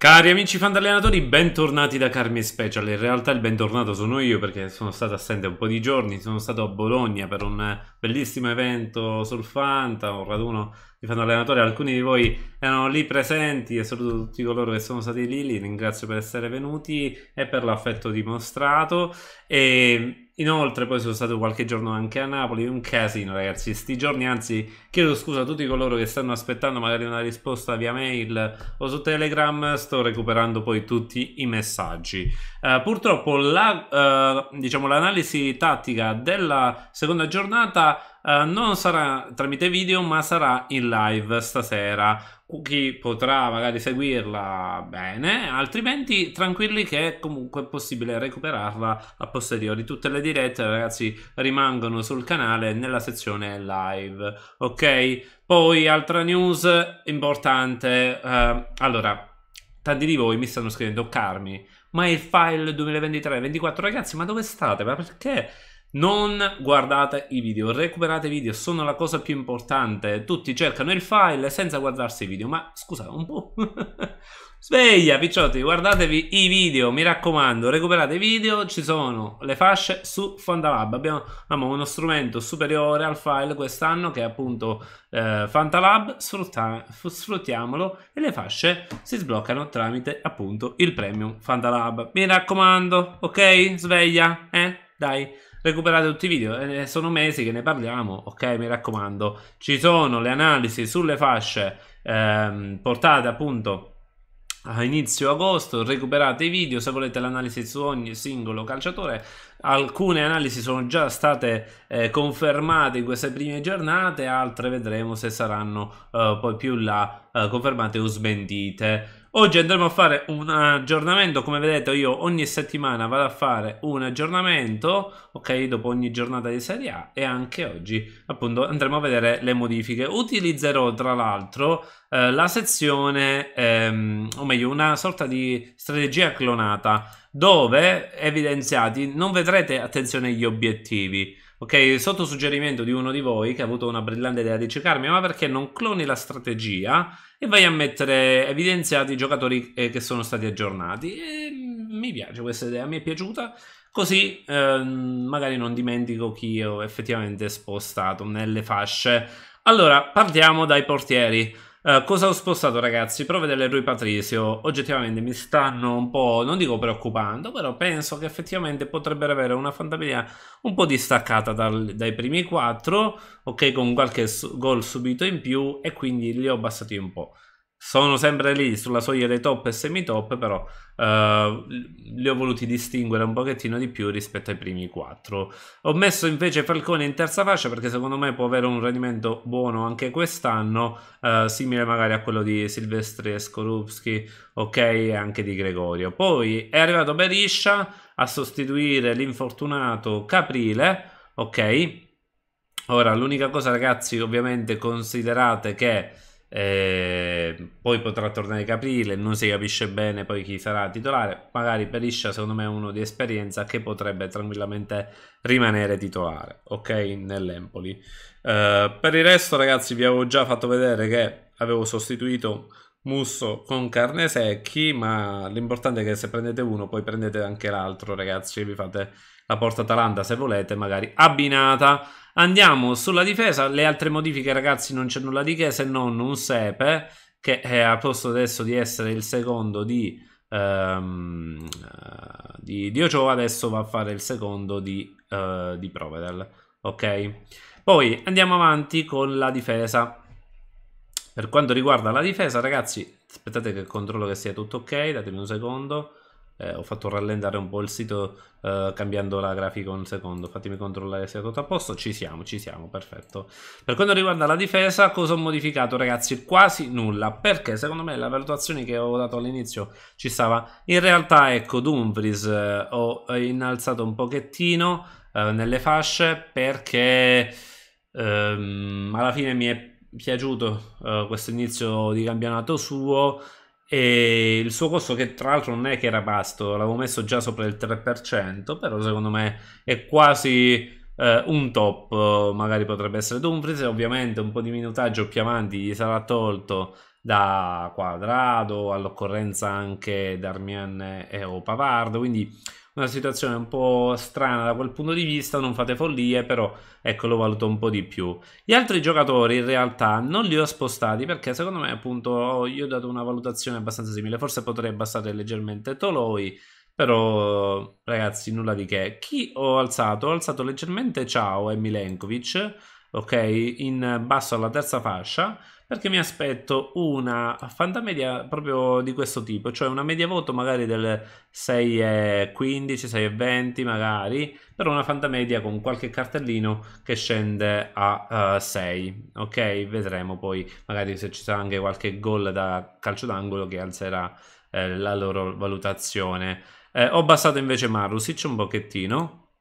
Cari amici fandallenatori, bentornati da Carmine Special. In realtà il bentornato sono io perché sono stato assente un po' di giorni, sono stato a Bologna per un bellissimo evento sul Fanta, un raduno di Fanno Allenatore, alcuni di voi erano lì presenti e saluto tutti coloro che sono stati lì, li ringrazio per essere venuti e per l'affetto dimostrato e inoltre poi sono stato qualche giorno anche a Napoli, un casino ragazzi, sti giorni anzi chiedo scusa a tutti coloro che stanno aspettando magari una risposta via mail o su Telegram, sto recuperando poi tutti i messaggi. Uh, purtroppo eh, diciamo l'analisi la, uh, diciamo, tattica della seconda giornata eh, non sarà tramite video, ma sarà in live stasera. Chi potrà magari seguirla bene, altrimenti tranquilli che comunque è possibile recuperarla a posteriori. Tutte le dirette, ragazzi, rimangono sul canale nella sezione live. Ok? Poi altra news importante. Uh, allora, tanti di voi mi stanno scrivendo Carmi, ma il file 2023-24, ragazzi, ma dove state? Ma perché? Non guardate i video, recuperate i video, sono la cosa più importante. Tutti cercano il file senza guardarsi i video, ma scusate un po'. Sveglia, picciotti, guardatevi i video, mi raccomando, recuperate i video, ci sono le fasce su Fantalab. Abbiamo, abbiamo uno strumento superiore al file quest'anno che è appunto eh, Fantalab, Sfrutta, sfruttiamolo e le fasce si sbloccano tramite appunto il premium Fantalab. Mi raccomando, ok? Sveglia, eh? Dai recuperate tutti i video, eh, eh, sono mesi che ne parliamo, ok? Mi raccomando, ci sono le analisi sulle fasce ehm, portate appunto a inizio agosto, recuperate i video se volete l'analisi su ogni singolo calciatore, alcune analisi sono già state eh, confermate in queste prime giornate, altre vedremo se saranno eh, poi più là eh, confermate o smentite. Oggi andremo a fare un aggiornamento, come vedete io ogni settimana vado a fare un aggiornamento, ok, dopo ogni giornata di Serie A e anche oggi appunto andremo a vedere le modifiche. Utilizzerò tra l'altro eh, la sezione, ehm, o meglio una sorta di strategia clonata dove evidenziati non vedrete, attenzione, gli obiettivi, Ok, sotto suggerimento di uno di voi che ha avuto una brillante idea di cercarmi, ma perché non cloni la strategia e vai a mettere evidenziati i giocatori eh, che sono stati aggiornati? E mm, mi piace questa idea, mi è piaciuta. Così ehm, magari non dimentico chi ho effettivamente spostato nelle fasce. Allora, partiamo dai portieri. Eh, cosa ho spostato ragazzi? Prove delle Rui Patrizio oggettivamente mi stanno un po', non dico preoccupando, però penso che effettivamente potrebbero avere una fantasia un po' distaccata dal, dai primi quattro, ok, con qualche gol subito in più e quindi li ho abbassati un po' sono sempre lì sulla soglia dei top e semi-top, però eh, li ho voluti distinguere un pochettino di più rispetto ai primi quattro. Ho messo invece Falcone in terza fascia perché secondo me può avere un rendimento buono anche quest'anno, eh, simile magari a quello di Silvestri, Skorupski, ok, e anche di Gregorio. Poi è arrivato Beriscia a sostituire l'infortunato Caprile, ok. Ora, l'unica cosa ragazzi, ovviamente considerate che eh, poi potrà tornare Caprile, non si capisce bene poi chi sarà titolare. Magari Periscia, secondo me, è uno di esperienza che potrebbe tranquillamente rimanere titolare, ok? Nell'Empoli. Eh, per il resto, ragazzi, vi avevo già fatto vedere che avevo sostituito Musso con carne secchi, ma l'importante è che se prendete uno, poi prendete anche l'altro, ragazzi, e vi fate la porta Atalanta se volete magari abbinata andiamo sulla difesa le altre modifiche ragazzi non c'è nulla di che se non un Sepe che è al posto adesso di essere il secondo di ehm, eh, di Diocio adesso va a fare il secondo di, eh, di Provedel ok poi andiamo avanti con la difesa per quanto riguarda la difesa ragazzi aspettate che controllo che sia tutto ok datemi un secondo eh, ho fatto rallentare un po' il sito eh, cambiando la grafica un secondo fatemi controllare se è tutto a posto ci siamo ci siamo perfetto per quanto riguarda la difesa cosa ho modificato ragazzi quasi nulla perché secondo me la valutazione che avevo dato all'inizio ci stava in realtà ecco Dumfries eh, ho innalzato un pochettino eh, nelle fasce perché ehm, alla fine mi è piaciuto eh, questo inizio di campionato suo e il suo costo che tra l'altro non è che era basso, l'avevo messo già sopra il 3%, però secondo me è quasi eh, un top, magari potrebbe essere Dumfries, ovviamente un po' di minutaggio più avanti gli sarà tolto da Quadrado, all'occorrenza anche Darmian e Opavardo quindi una situazione un po' strana da quel punto di vista, non fate follie, però ecco lo valuto un po' di più. Gli altri giocatori in realtà non li ho spostati perché secondo me appunto io ho dato una valutazione abbastanza simile, forse potrei abbassare leggermente Toloi, però ragazzi nulla di che. Chi ho alzato? Ho alzato leggermente Ciao e Milenkovic, ok, in basso alla terza fascia perché mi aspetto una fantamedia proprio di questo tipo, cioè una media voto magari del 6,15, 6,20 magari, però una fantamedia con qualche cartellino che scende a uh, eh, 6, ok? Vedremo poi magari se ci sarà anche qualche gol da calcio d'angolo che alzerà eh, la loro valutazione. Eh, ho abbassato invece Marusic un pochettino,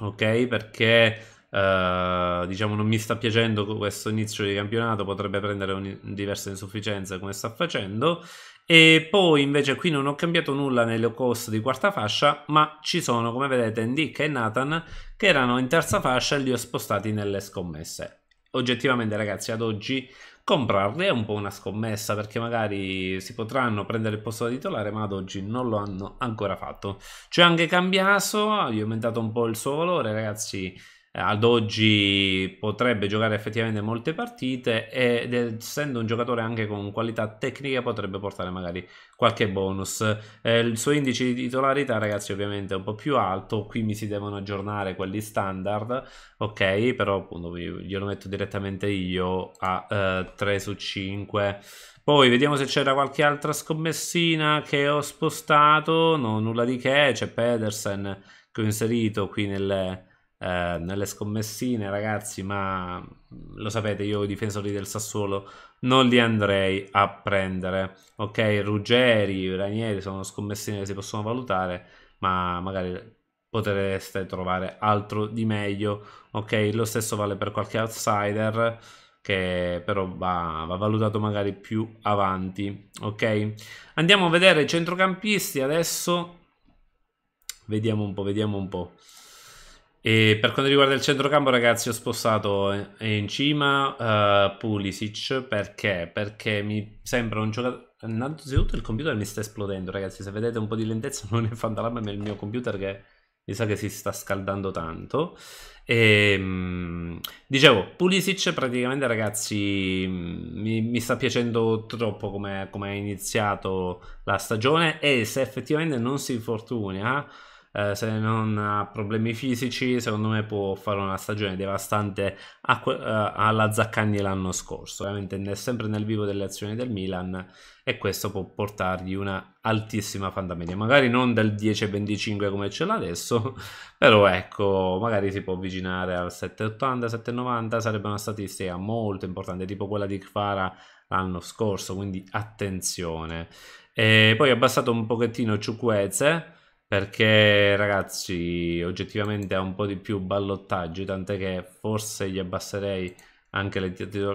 ok? Perché eh, diciamo non mi sta piacendo questo inizio di campionato, potrebbe prendere un, diversa insufficienza come sta facendo. E poi invece qui non ho cambiato nulla nelle cost di quarta fascia, ma ci sono come vedete Nick e Nathan che erano in terza fascia e li ho spostati nelle scommesse. Oggettivamente ragazzi ad oggi comprarli è un po' una scommessa perché magari si potranno prendere il posto da titolare ma ad oggi non lo hanno ancora fatto. C'è anche cambiato, gli ho aumentato un po' il suo valore ragazzi eh, ad oggi potrebbe giocare effettivamente molte partite ed essendo un giocatore anche con qualità tecnica potrebbe portare magari qualche bonus eh, il suo indice di titolarità ragazzi ovviamente è un po' più alto qui mi si devono aggiornare quelli standard ok però appunto glielo metto direttamente io a eh, 3 su 5 poi vediamo se c'era qualche altra scommessina che ho spostato no nulla di che c'è Pedersen che ho inserito qui nelle eh, nelle scommessine, ragazzi, ma mm, lo sapete, io i difensori del Sassuolo non li andrei a prendere. Ok, Ruggeri, Ranieri sono scommessine che si possono valutare, ma magari potreste trovare altro di meglio. Ok, lo stesso vale per qualche outsider che però va, va, valutato magari più avanti. Ok, andiamo a vedere i centrocampisti adesso. Vediamo un po', vediamo un po'. E per quanto riguarda il centrocampo, ragazzi, ho spostato in, eh, in cima uh, Pulisic perché? Perché mi sembra un giocatore. Innanzitutto il computer mi sta esplodendo, ragazzi. Se vedete un po' di lentezza, non è fantasma, ma è il mio computer che mi sa che si sta scaldando tanto. E, ehm, mh, dicevo, Pulisic praticamente, ragazzi, mm, mi, mi sta piacendo troppo come ha iniziato la stagione. E se effettivamente non si infortuna ah, eh, se non ha problemi fisici, secondo me può fare una stagione devastante a, eh, alla Zaccagni l'anno scorso. Ovviamente è sempre nel vivo delle azioni del Milan e questo può portargli una altissima fantamedia. Magari non del 10-25 come ce l'ha adesso, però ecco, magari si può avvicinare al 7,80-7,90. Sarebbe una statistica molto importante, tipo quella di Kfara l'anno scorso, quindi attenzione. E poi ha abbassato un pochettino Ciuqueze, perché ragazzi, oggettivamente ha un po' di più ballottaggi, tant'è che forse gli abbasserei anche le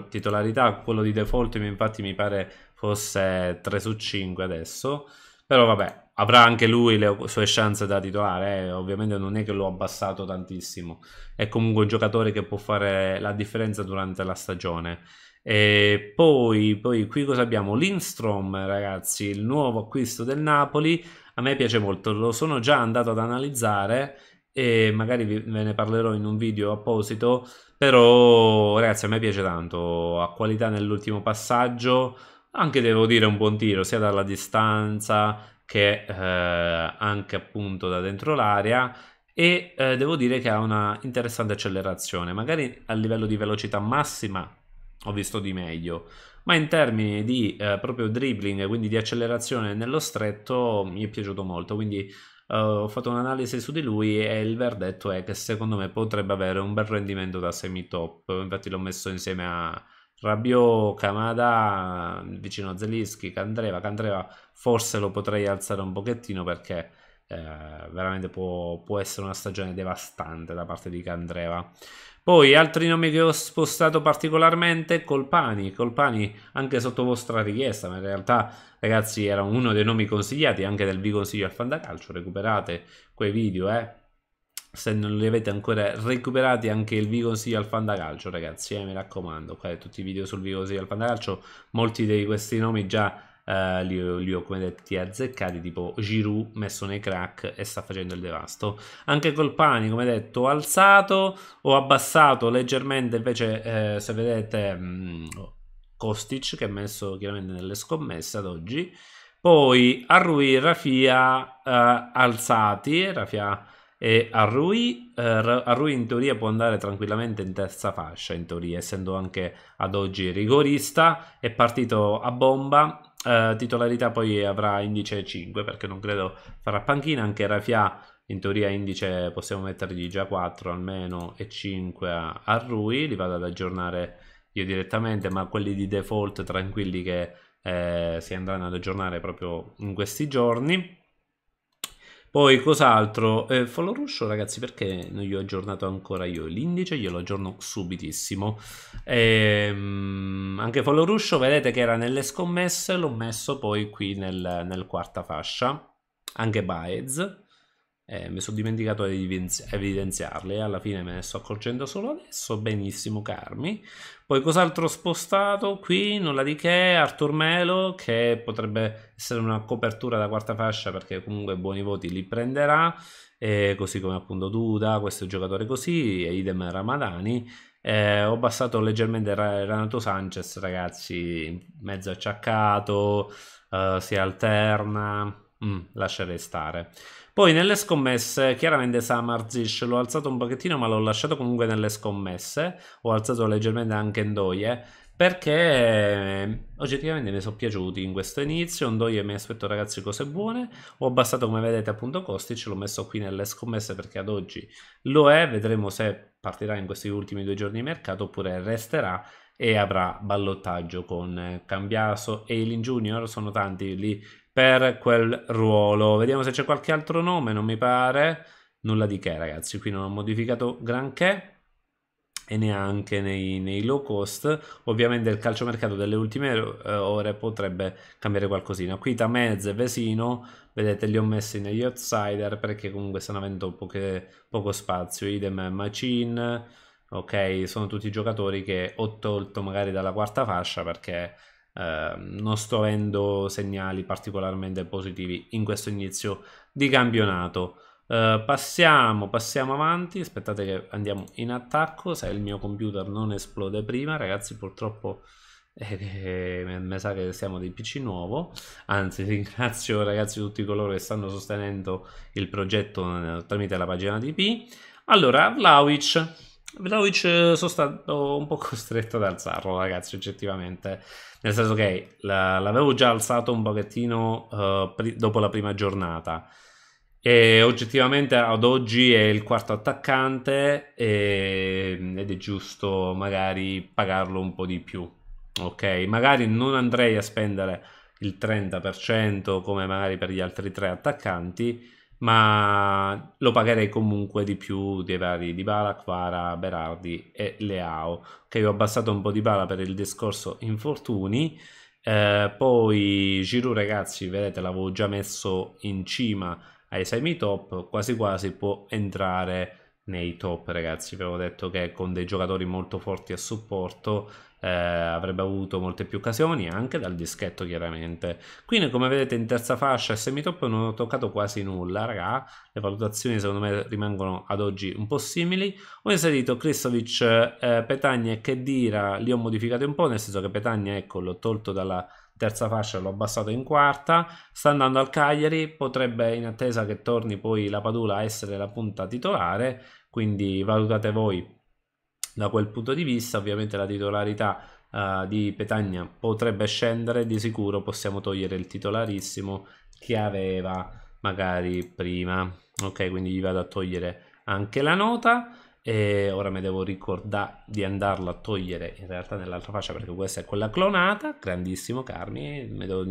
titolarità. Quello di default infatti mi pare fosse 3 su 5 adesso. Però vabbè, avrà anche lui le sue chance da titolare, eh. ovviamente non è che l'ho abbassato tantissimo, è comunque un giocatore che può fare la differenza durante la stagione. E poi, poi qui cosa abbiamo? Lindstrom, ragazzi, il nuovo acquisto del Napoli, a me piace molto, lo sono già andato ad analizzare e magari ve ne parlerò in un video apposito, però ragazzi a me piace tanto, ha qualità nell'ultimo passaggio, anche devo dire un buon tiro sia dalla distanza che eh, anche appunto da dentro l'area e eh, devo dire che ha una interessante accelerazione, magari a livello di velocità massima ho visto di meglio, ma in termini di eh, proprio dribbling, quindi di accelerazione nello stretto, mi è piaciuto molto. Quindi eh, ho fatto un'analisi su di lui e il verdetto è che secondo me potrebbe avere un bel rendimento da semi-top. Infatti l'ho messo insieme a Rabiot, Kamada, vicino a Zelischi, Candreva. Candreva forse lo potrei alzare un pochettino perché eh, veramente può, può, essere una stagione devastante da parte di Candreva. Poi altri nomi che ho spostato particolarmente, Colpani, Colpani anche sotto vostra richiesta, ma in realtà ragazzi era uno dei nomi consigliati anche del vi consiglio al Fandacalcio, recuperate quei video eh. Se non li avete ancora recuperati, anche il vi consiglio al Fandacalcio, ragazzi, eh, mi raccomando. Qua tutti i video sul vi consiglio al Fandacalcio, molti di questi nomi già eh, li, li, ho come detti azzeccati tipo Giroud messo nei crack e sta facendo il devasto anche Colpani come detto ho alzato ho abbassato leggermente invece eh, se vedete mh, mm, Kostic che ha messo chiaramente nelle scommesse ad oggi poi Arrui Rafia eh, alzati Rafia e Arrui, eh, Arrui in teoria può andare tranquillamente in terza fascia in teoria essendo anche ad oggi rigorista è partito a bomba eh, titolarità poi avrà indice 5 perché non credo farà panchina anche Rafia in teoria indice possiamo mettergli già 4 almeno e 5 a, a Rui li vado ad aggiornare io direttamente ma quelli di default tranquilli che eh, si andranno ad aggiornare proprio in questi giorni poi cos'altro? Eh, follow Ruscio, ragazzi, perché non gli ho aggiornato ancora io l'indice? Glielo aggiorno subitissimo. Ehm, anche follow Ruscio, vedete che era nelle scommesse, l'ho messo poi qui nel, nel quarta fascia. Anche Baez eh, mi sono dimenticato di evidenziarle alla fine me ne sto accorgendo solo adesso benissimo Carmi poi cos'altro ho spostato qui nulla di che Artur Melo che potrebbe essere una copertura da quarta fascia perché comunque buoni voti li prenderà eh, così come appunto Duda questo giocatore così e idem Ramadani eh, ho abbassato leggermente Renato Sanchez ragazzi mezzo acciaccato eh, si alterna mm, lascerei stare poi nelle scommesse, chiaramente Samarzic l'ho alzato un pochettino, ma l'ho lasciato comunque nelle scommesse. Ho alzato leggermente anche Ndoye. Perché eh, oggettivamente mi sono piaciuti in questo inizio. Ndoye mi aspetto, ragazzi, cose buone. Ho abbassato, come vedete, appunto costi. Ce l'ho messo qui nelle scommesse perché ad oggi lo è. Vedremo se partirà in questi ultimi due giorni di mercato oppure resterà e avrà ballottaggio con Cambiaso e Elin Junior, sono tanti lì per quel ruolo. Vediamo se c'è qualche altro nome, non mi pare. Nulla di che ragazzi, qui non ho modificato granché e neanche nei, nei, low cost. Ovviamente il calciomercato delle ultime eh, ore potrebbe cambiare qualcosina. Qui Tamez e Vesino, vedete li ho messi negli outsider perché comunque stanno avendo poche, poco spazio. Idem Machin ok? Sono tutti giocatori che ho tolto magari dalla quarta fascia perché eh, non sto avendo segnali particolarmente positivi in questo inizio di campionato. Eh, passiamo, passiamo avanti, aspettate che andiamo in attacco, se il mio computer non esplode prima, ragazzi purtroppo eh, eh mi sa che siamo dei PC nuovo, anzi ringrazio ragazzi tutti coloro che stanno sostenendo il progetto eh, tramite la pagina di P. Allora, Vlaovic, Vlaovic eh, sono stato un po' costretto ad alzarlo, ragazzi, oggettivamente. Nel senso che l'avevo già alzato un pochettino uh, dopo la prima giornata. E oggettivamente ad oggi è il quarto attaccante e, ed è giusto magari pagarlo un po' di più. Ok, magari non andrei a spendere il 30% come magari per gli altri tre attaccanti, ma lo pagherei comunque di più dei vari Di Bala, Quara, Berardi e Leao. Ok, ho abbassato un po' Di Bala per il discorso infortuni. Eh, poi Giroud ragazzi, vedete, l'avevo già messo in cima ai semi top, quasi quasi può entrare nei top ragazzi vi avevo detto che con dei giocatori molto forti a supporto eh, avrebbe avuto molte più occasioni anche dal dischetto chiaramente quindi come vedete in terza fascia e semi top non ho toccato quasi nulla raga le valutazioni secondo me rimangono ad oggi un po' simili ho inserito Kristovic, eh, Petagna e Kedira li ho modificati un po' nel senso che Petagna ecco l'ho tolto dalla terza fascia l'ho abbassato in quarta, sta andando al Cagliari, potrebbe in attesa che torni poi la Padula a essere la punta titolare, quindi valutate voi da quel punto di vista, ovviamente la titolarità uh, di Petagna potrebbe scendere, di sicuro possiamo togliere il titolarissimo che aveva magari prima, ok quindi gli vado a togliere anche la nota, e ora mi devo ricordare di andarlo a togliere in realtà nell'altra faccia perché questa è quella clonata grandissimo Carmi mi devo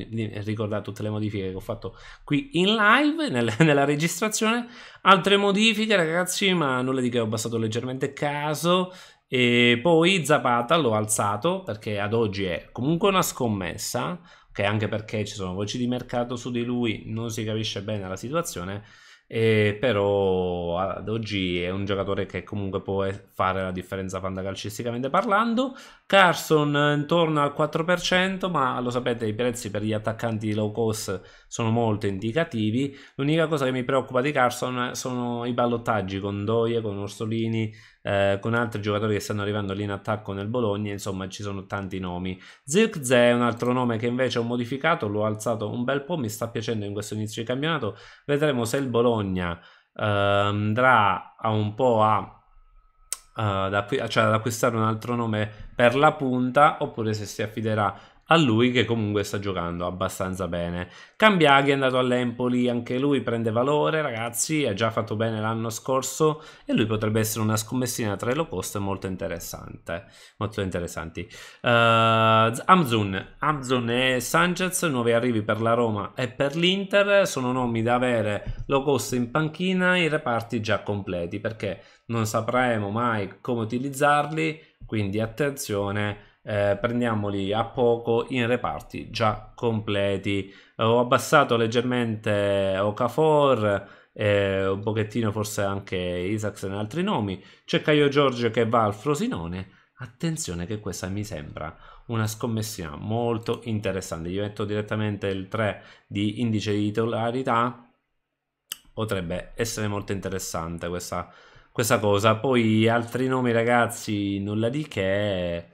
ricordare tutte le modifiche che ho fatto qui in live nel, nella registrazione altre modifiche ragazzi ma nulla di che ho abbassato leggermente caso e poi Zapata l'ho alzato perché ad oggi è comunque una scommessa che anche perché ci sono voci di mercato su di lui non si capisce bene la situazione e però ad oggi è un giocatore che comunque può fare la differenza fantacalcisticamente parlando. Carson intorno al 4%, ma lo sapete i prezzi per gli attaccanti low cost sono molto indicativi. L'unica cosa che mi preoccupa di Carson sono i ballottaggi con Doie, con Orsolini, eh, con altri giocatori che stanno arrivando lì in attacco nel Bologna, insomma ci sono tanti nomi. Zirkze è un altro nome che invece ho modificato, l'ho alzato un bel po', mi sta piacendo in questo inizio di campionato, vedremo se il Bologna eh, andrà a un po' a Uh, eh, da, cioè ad acquistare un altro nome per la punta oppure se si affiderà a lui che comunque sta giocando abbastanza bene. Cambiaghi è andato all'Empoli, anche lui prende valore ragazzi, ha già fatto bene l'anno scorso e lui potrebbe essere una scommessina tra i low cost molto interessante, molto interessanti. Uh, Amzun, Amzun e Sanchez, nuovi arrivi per la Roma e per l'Inter, sono nomi da avere low cost in panchina, i reparti già completi perché non sapremo mai come utilizzarli, quindi attenzione eh, prendiamoli a poco in reparti già completi. Eh, ho abbassato leggermente Okafor, eh, un pochettino forse anche Isaacs e altri nomi. C'è Caio Giorgio che va al Frosinone. Attenzione che questa mi sembra una scommessa molto interessante. Io metto direttamente il 3 di indice di titolarità. Potrebbe essere molto interessante questa, questa cosa. Poi altri nomi ragazzi, nulla di che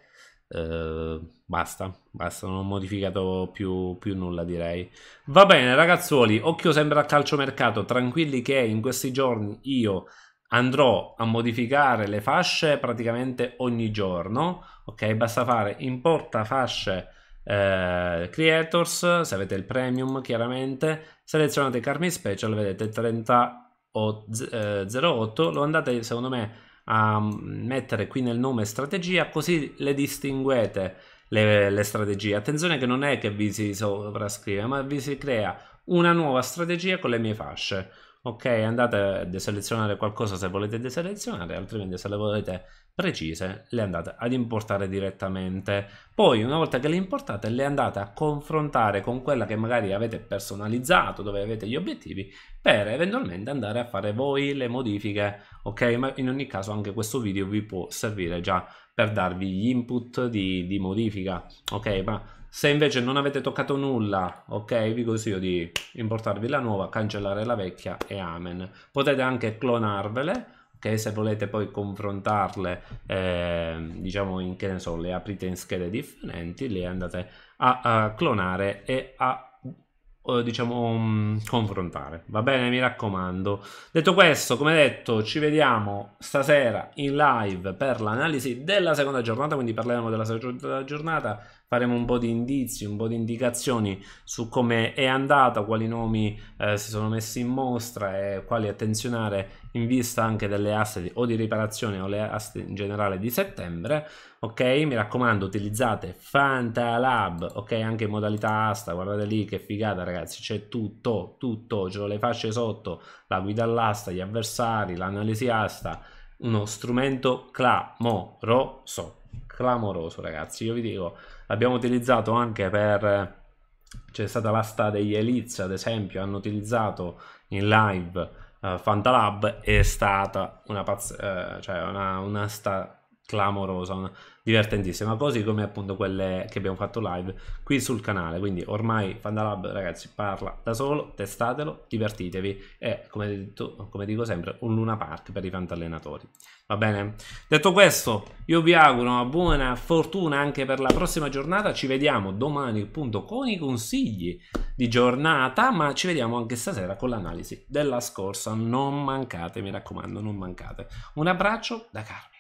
Ehm, basta, basta, non ho modificato più, più, nulla direi. Va bene ragazzuoli, occhio sempre al calciomercato, tranquilli che in questi giorni io andrò a modificare le fasce praticamente ogni giorno, ok? Basta fare importa fasce eh, creators, se avete il premium chiaramente, selezionate Carmi Special, vedete 30 o 08, eh, lo andate secondo me a mm, mettere qui nel nome strategia così le distinguete le, le strategie attenzione che non è che vi si sovrascrive ma vi si crea una nuova strategia con le mie fasce ok andate a deselezionare qualcosa se volete deselezionare altrimenti se le volete precise le andate ad importare direttamente. Poi una volta che le importate le andate a confrontare con quella che magari avete personalizzato, dove avete gli obiettivi, per eventualmente andare a fare voi le modifiche, ok? Ma in ogni caso anche questo video vi può servire già per darvi gli input di, di modifica, ok? Ma se invece non avete toccato nulla, ok, vi consiglio di importarvi la nuova, cancellare la vecchia e amen. Potete anche clonarvele che se volete poi confrontarle, eh, diciamo in che ne so, le aprite in schede differenti, le andate a, a clonare e a diciamo mm, confrontare va bene mi raccomando detto questo come detto ci vediamo stasera in live per l'analisi della seconda giornata quindi parleremo della seconda giornata faremo un po' di indizi, un po' di indicazioni su come è andata, quali nomi eh, si sono messi in mostra e quali attenzionare in vista anche delle aste o di riparazione o le aste in generale di settembre. Ok, mi raccomando, utilizzate Fantalab, ok, anche in modalità asta, guardate lì che figata ragazzi, c'è tutto, tutto, c'è le facce sotto, la guida all'asta, gli avversari, l'analisi asta, uno strumento clamoroso, clamoroso ragazzi, io vi dico, L'abbiamo utilizzato anche per... C'è stata l'asta degli Elites, ad esempio, hanno utilizzato in live uh, Fantalab, è stata una, pazza uh, eh, cioè una, una sta clamorosa, divertentissima, così come appunto quelle che abbiamo fatto live qui sul canale, quindi ormai Fandalab ragazzi parla da solo, testatelo, divertitevi, è come, detto, come dico sempre un Luna Park per i fantallenatori, va bene? Detto questo io vi auguro una buona fortuna anche per la prossima giornata, ci vediamo domani appunto con i consigli di giornata, ma ci vediamo anche stasera con l'analisi della scorsa, non mancate mi raccomando, non mancate. Un abbraccio da Carmen.